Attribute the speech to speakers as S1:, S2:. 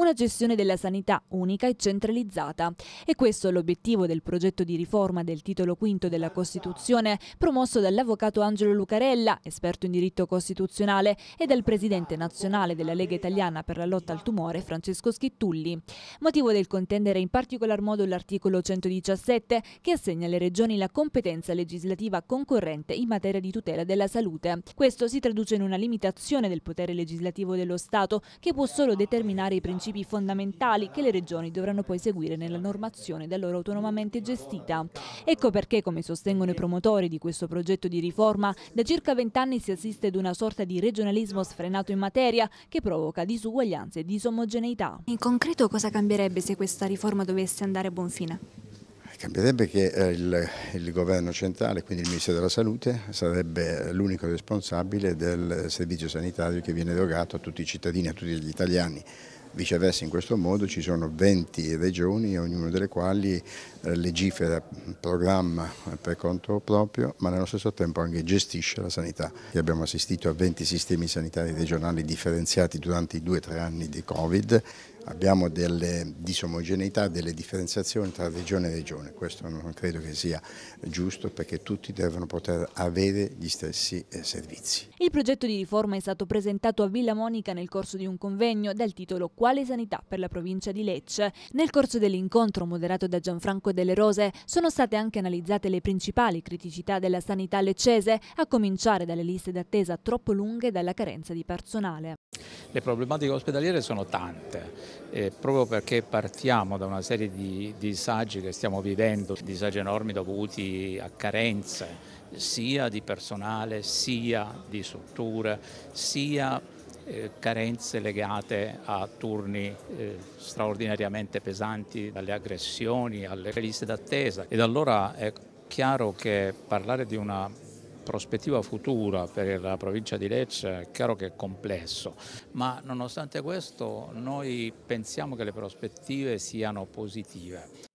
S1: una gestione della sanità unica e centralizzata. E questo è l'obiettivo del progetto di riforma del titolo V della Costituzione, promosso dall'avvocato Angelo Lucarella, esperto in diritto costituzionale, e dal presidente nazionale della Lega Italiana per la lotta al tumore, Francesco Schittulli. Motivo del contendere in particolar modo l'articolo 117, che assegna alle regioni la competenza legislativa concorrente in materia di tutela della salute. Questo si traduce in una limitazione del potere legislativo dello Stato, che può solo determinare i principi principi fondamentali che le regioni dovranno poi seguire nella normazione da loro autonomamente gestita. Ecco perché, come sostengono i promotori di questo progetto di riforma, da circa vent'anni si assiste ad una sorta di regionalismo sfrenato in materia che provoca disuguaglianze e disomogeneità. In concreto cosa cambierebbe se questa riforma dovesse andare a buon fine?
S2: Cambierebbe che eh, il, il, governo centrale, quindi il Ministro della Salute, sarebbe l'unico responsabile del servizio sanitario che viene erogato a tutti i cittadini, a tutti gli italiani. Viceversa in questo modo ci sono 20 regioni, ognuna delle quali eh, legifera, programma per conto proprio, ma nello stesso tempo anche gestisce la sanità. E abbiamo assistito a 20 sistemi sanitari regionali differenziati durante i due o tre anni di Covid abbiamo delle disomogeneità, delle differenziazioni tra regione e regione, questo non credo che sia giusto perché tutti devono poter avere gli stessi eh, servizi.
S1: Il progetto di riforma è stato presentato a Villa Monica nel corso di un convegno dal titolo Quale sanità per la provincia di Lecce. Nel corso dell'incontro moderato da Gianfranco Delle Rose sono state anche analizzate le principali criticità della sanità leccese, a cominciare dalle liste d'attesa troppo lunghe e dalla carenza di personale.
S3: Le problematiche ospedaliere sono tante eh, proprio perché partiamo da una serie di disagi che stiamo vivendo, disagi enormi dovuti a carenze sia di personale, sia di strutture, sia eh, carenze legate a turni eh, straordinariamente pesanti, dalle aggressioni alle liste d'attesa. Ed allora è chiaro che parlare di una prospettiva futura per la provincia di Lecce è chiaro che è complesso, ma nonostante questo noi pensiamo che le prospettive siano positive.